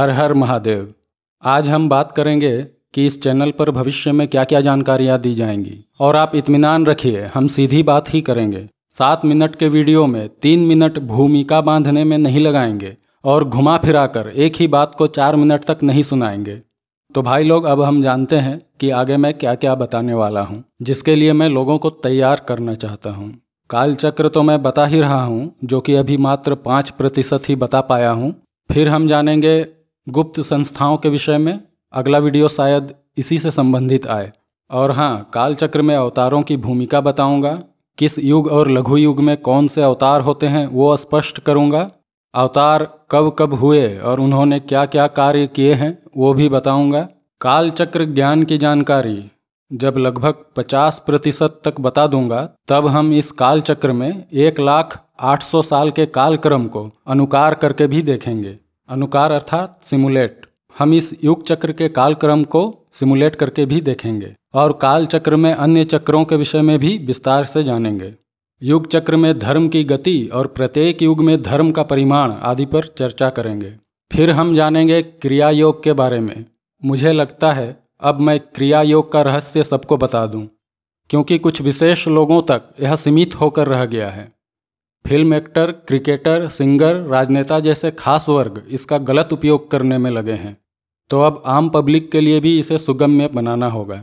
हर हर महादेव आज हम बात करेंगे कि इस चैनल पर भविष्य में क्या क्या जानकारियाँ दी जाएंगी और आप इतमान रखिए हम सीधी बात ही करेंगे सात मिनट के वीडियो में तीन मिनट भूमिका बांधने में नहीं लगाएंगे और घुमा फिरा कर एक ही बात को चार मिनट तक नहीं सुनाएंगे तो भाई लोग अब हम जानते हैं कि आगे मैं क्या क्या बताने वाला हूँ जिसके लिए मैं लोगों को तैयार करना चाहता हूँ कालचक्र तो मैं बता ही रहा हूँ जो कि अभी मात्र पाँच प्रतिशत ही बता पाया हूँ फिर हम जानेंगे गुप्त संस्थाओं के विषय में अगला वीडियो शायद इसी से संबंधित आए और हाँ कालचक्र में अवतारों की भूमिका बताऊंगा किस युग और लघु युग में कौन से अवतार होते हैं वो स्पष्ट करूंगा अवतार कब कब हुए और उन्होंने क्या क्या कार्य किए हैं वो भी बताऊंगा कालचक्र ज्ञान की जानकारी जब लगभग 50 प्रतिशत तक बता दूंगा तब हम इस कालचक्र में एक लाख आठ सौ साल के कालक्रम को अनुकार करके भी देखेंगे अनुकार अर्थात सिमुलेट हम इस युग चक्र के कालक्रम को सिमुलेट करके भी देखेंगे और काल चक्र में अन्य चक्रों के विषय में भी विस्तार से जानेंगे युग चक्र में धर्म की गति और प्रत्येक युग में धर्म का परिमाण आदि पर चर्चा करेंगे फिर हम जानेंगे क्रिया योग के बारे में मुझे लगता है अब मैं क्रिया योग का रहस्य सबको बता दूं क्योंकि कुछ विशेष लोगों तक यह सीमित होकर रह गया है फिल्म एक्टर क्रिकेटर सिंगर राजनेता जैसे खास वर्ग इसका गलत उपयोग करने में लगे हैं तो अब आम पब्लिक के लिए भी इसे सुगम्य बनाना होगा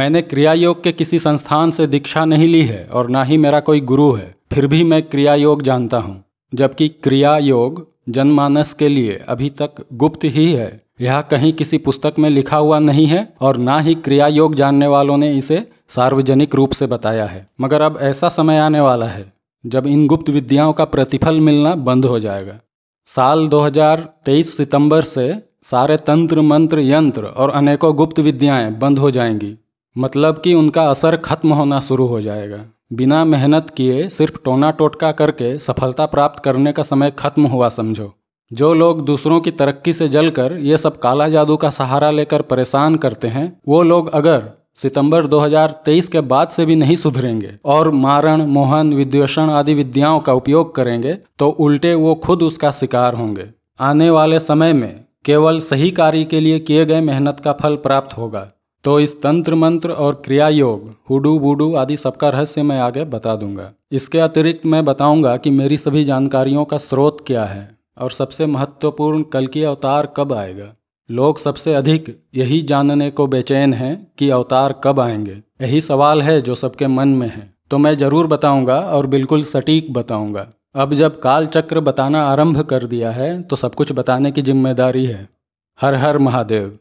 मैंने क्रिया योग के किसी संस्थान से दीक्षा नहीं ली है और ना ही मेरा कोई गुरु है फिर भी मैं क्रिया योग जानता हूँ जबकि क्रिया योग जनमानस के लिए अभी तक गुप्त ही है यह कहीं किसी पुस्तक में लिखा हुआ नहीं है और ना ही क्रिया योग जानने वालों ने इसे सार्वजनिक रूप से बताया है मगर अब ऐसा समय आने वाला है जब इन गुप्त विद्याओं का प्रतिफल मिलना बंद हो जाएगा साल 2023 सितंबर से सारे तंत्र मंत्र यंत्र और अनेकों गुप्त विद्याएं बंद हो जाएंगी मतलब कि उनका असर खत्म होना शुरू हो जाएगा बिना मेहनत किए सिर्फ टोना टोटका करके सफलता प्राप्त करने का समय खत्म हुआ समझो जो लोग दूसरों की तरक्की से जलकर ये सब काला जादू का सहारा लेकर परेशान करते हैं वो लोग अगर सितंबर 2023 के बाद से भी नहीं सुधरेंगे और मारण मोहन विद्वेषण आदि विद्याओं का उपयोग करेंगे तो उल्टे वो खुद उसका शिकार होंगे आने वाले समय में केवल सही कार्य के लिए किए गए मेहनत का फल प्राप्त होगा तो इस तंत्र मंत्र और क्रिया योग हुडू बुडू आदि सबका रहस्य मैं आगे बता दूंगा इसके अतिरिक्त मैं बताऊंगा कि मेरी सभी जानकारियों का स्रोत क्या है और सबसे महत्वपूर्ण कल की अवतार कब आएगा लोग सबसे अधिक यही जानने को बेचैन हैं कि अवतार कब आएंगे यही सवाल है जो सबके मन में है तो मैं ज़रूर बताऊंगा और बिल्कुल सटीक बताऊंगा अब जब काल चक्र बताना आरंभ कर दिया है तो सब कुछ बताने की जिम्मेदारी है हर हर महादेव